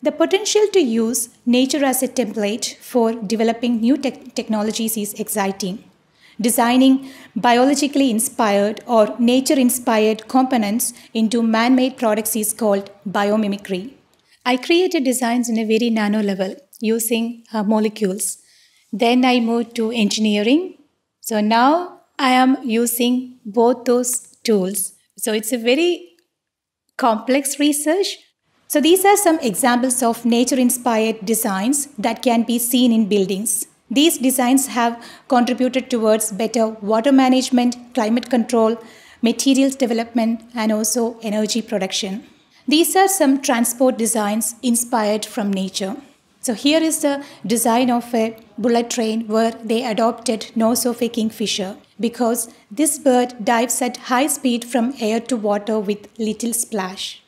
The potential to use nature as a template for developing new te technologies is exciting. Designing biologically inspired or nature inspired components into man made products is called biomimicry. I created designs in a very nano level using uh, molecules. Then I moved to engineering. So now I am using both those tools. So it's a very complex research, so these are some examples of nature-inspired designs that can be seen in buildings. These designs have contributed towards better water management, climate control, materials development and also energy production. These are some transport designs inspired from nature. So here is the design of a bullet train where they adopted nose of a kingfisher because this bird dives at high speed from air to water with little splash.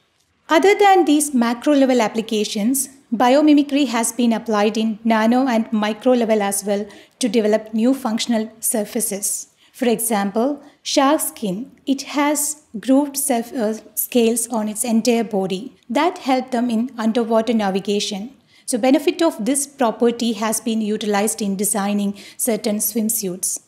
Other than these macro level applications, biomimicry has been applied in nano and micro level as well to develop new functional surfaces. For example, shark skin, it has grooved uh, scales on its entire body that help them in underwater navigation. So benefit of this property has been utilized in designing certain swimsuits.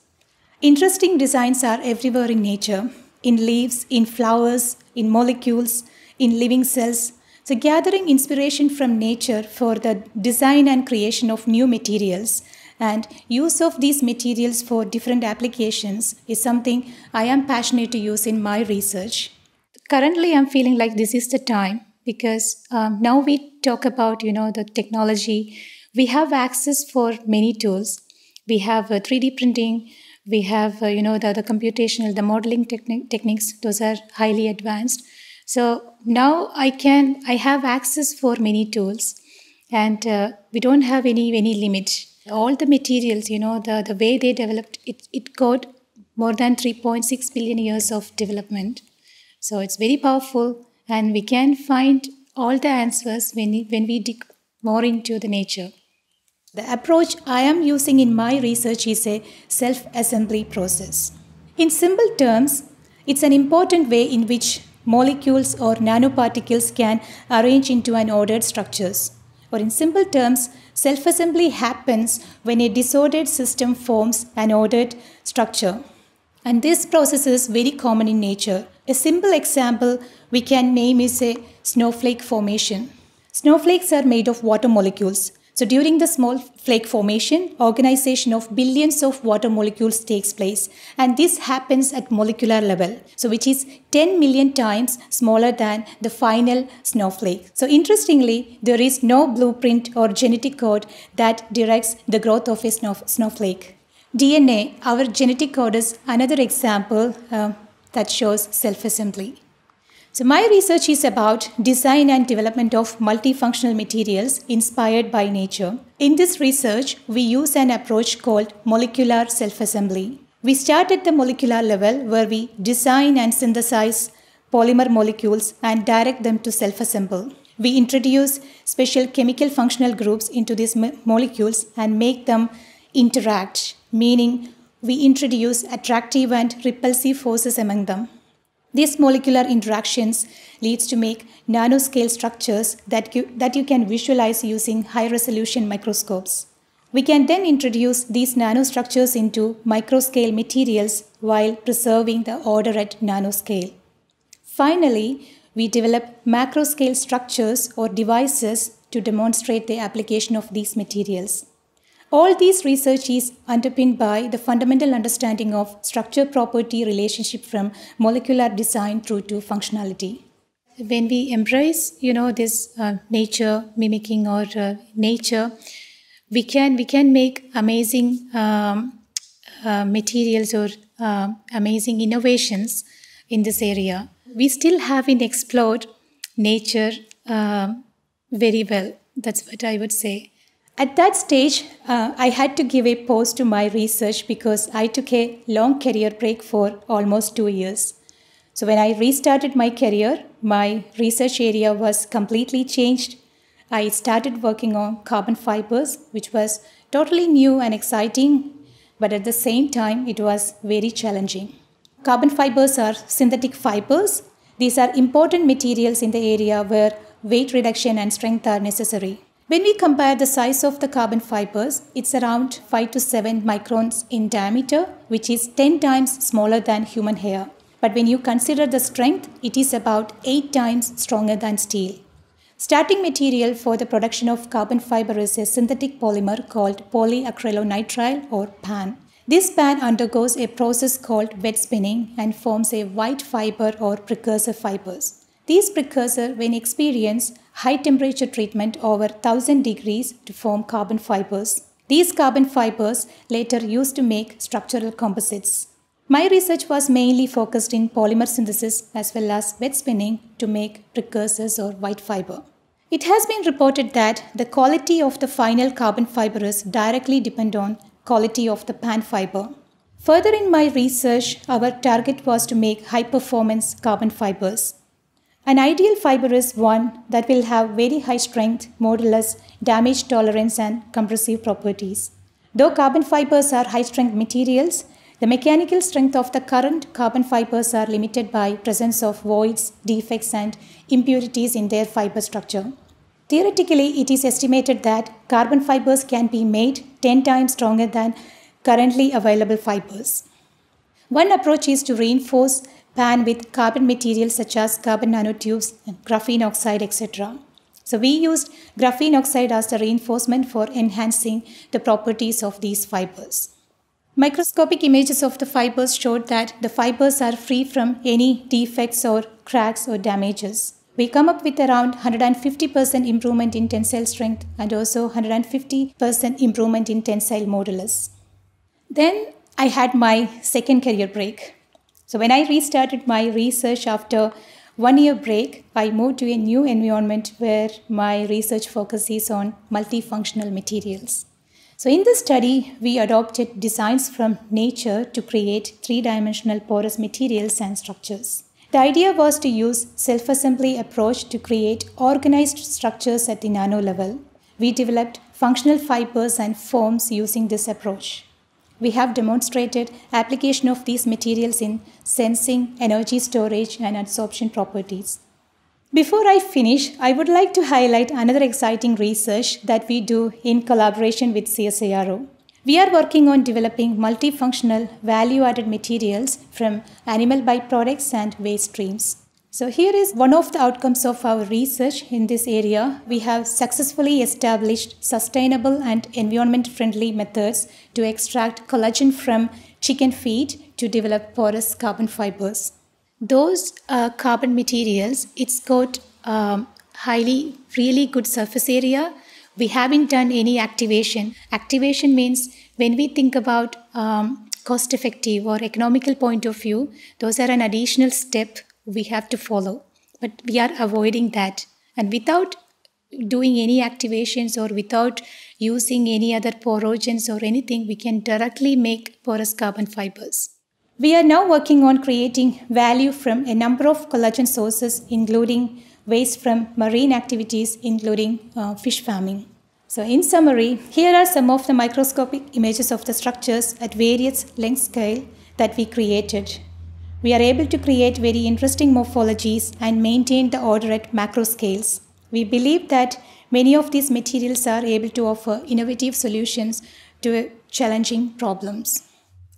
Interesting designs are everywhere in nature, in leaves, in flowers, in molecules, in living cells. So, gathering inspiration from nature for the design and creation of new materials and use of these materials for different applications is something I am passionate to use in my research. Currently, I'm feeling like this is the time because um, now we talk about you know the technology. We have access for many tools. We have uh, 3D printing. We have uh, you know the, the computational, the modeling techni techniques. Those are highly advanced. So now I can, I have access for many tools and uh, we don't have any, any limit. All the materials, you know, the, the way they developed, it, it got more than 3.6 billion years of development. So it's very powerful and we can find all the answers when, when we dig more into the nature. The approach I am using in my research is a self assembly process. In simple terms, it's an important way in which molecules or nanoparticles can arrange into an ordered structures. Or in simple terms, self-assembly happens when a disordered system forms an ordered structure. And this process is very common in nature. A simple example we can name is a snowflake formation. Snowflakes are made of water molecules so during the small flake formation, organization of billions of water molecules takes place. And this happens at molecular level, so which is 10 million times smaller than the final snowflake. So interestingly, there is no blueprint or genetic code that directs the growth of a snow snowflake. DNA, our genetic code is another example uh, that shows self-assembly. So my research is about design and development of multifunctional materials inspired by nature. In this research, we use an approach called molecular self-assembly. We start at the molecular level where we design and synthesize polymer molecules and direct them to self-assemble. We introduce special chemical functional groups into these molecules and make them interact, meaning we introduce attractive and repulsive forces among them. These molecular interactions leads to make nanoscale structures that you, that you can visualize using high-resolution microscopes. We can then introduce these nanostructures into microscale materials while preserving the order at nanoscale. Finally, we develop macroscale structures or devices to demonstrate the application of these materials. All these research is underpinned by the fundamental understanding of structure property relationship from molecular design through to functionality. When we embrace, you know, this uh, nature mimicking or uh, nature, we can we can make amazing um, uh, materials or um, amazing innovations in this area. We still haven't explored nature um, very well. That's what I would say. At that stage, uh, I had to give a pause to my research because I took a long career break for almost two years. So, when I restarted my career, my research area was completely changed. I started working on carbon fibers, which was totally new and exciting, but at the same time, it was very challenging. Carbon fibers are synthetic fibers. These are important materials in the area where weight reduction and strength are necessary. When we compare the size of the carbon fibers, it's around 5 to 7 microns in diameter, which is 10 times smaller than human hair. But when you consider the strength, it is about 8 times stronger than steel. Starting material for the production of carbon fiber is a synthetic polymer called polyacrylonitrile or PAN. This PAN undergoes a process called wet spinning and forms a white fiber or precursor fibers. These precursor, when experienced, high temperature treatment over 1000 degrees to form carbon fibers. These carbon fibers later used to make structural composites. My research was mainly focused in polymer synthesis as well as wet spinning to make precursors or white fiber. It has been reported that the quality of the final carbon fiber is directly depend on quality of the pan fiber. Further in my research, our target was to make high performance carbon fibers. An ideal fiber is one that will have very high strength, modulus, damage tolerance, and compressive properties. Though carbon fibers are high strength materials, the mechanical strength of the current carbon fibers are limited by presence of voids, defects, and impurities in their fiber structure. Theoretically, it is estimated that carbon fibers can be made 10 times stronger than currently available fibers. One approach is to reinforce pan with carbon materials such as carbon nanotubes graphene oxide etc. So we used graphene oxide as the reinforcement for enhancing the properties of these fibers. Microscopic images of the fibers showed that the fibers are free from any defects or cracks or damages. We come up with around 150% improvement in tensile strength and also 150% improvement in tensile modulus. Then I had my second career break. So when I restarted my research after one year break, I moved to a new environment where my research focuses on multifunctional materials. So in this study, we adopted designs from nature to create three-dimensional porous materials and structures. The idea was to use self-assembly approach to create organized structures at the nano level. We developed functional fibers and forms using this approach we have demonstrated application of these materials in sensing, energy storage and adsorption properties. Before I finish, I would like to highlight another exciting research that we do in collaboration with CSIRO. We are working on developing multifunctional value added materials from animal byproducts and waste streams. So here is one of the outcomes of our research in this area. We have successfully established sustainable and environment-friendly methods to extract collagen from chicken feed to develop porous carbon fibers. Those uh, carbon materials, it's got um, highly, really good surface area. We haven't done any activation. Activation means when we think about um, cost effective or economical point of view, those are an additional step we have to follow. But we are avoiding that. And without doing any activations or without using any other porogens or anything, we can directly make porous carbon fibers. We are now working on creating value from a number of collagen sources, including waste from marine activities, including uh, fish farming. So, in summary, here are some of the microscopic images of the structures at various length scale that we created. We are able to create very interesting morphologies and maintain the order at macro scales. We believe that many of these materials are able to offer innovative solutions to challenging problems.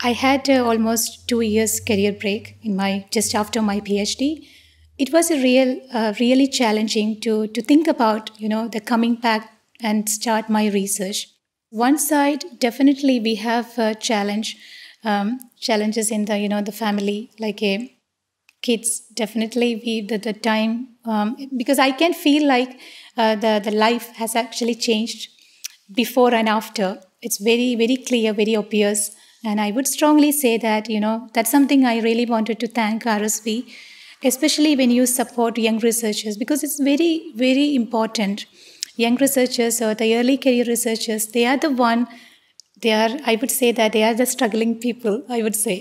I had uh, almost two years career break in my just after my PhD. It was a real, uh, really challenging to to think about you know the coming back and start my research. One side definitely we have a challenge um, challenges in the you know the family like a eh, kids definitely we the, the time um, because i can feel like uh, the the life has actually changed before and after it's very very clear very obvious and i would strongly say that you know that's something i really wanted to thank rsv especially when you support young researchers because it's very very important young researchers or the early career researchers they are the one they are i would say that they are the struggling people i would say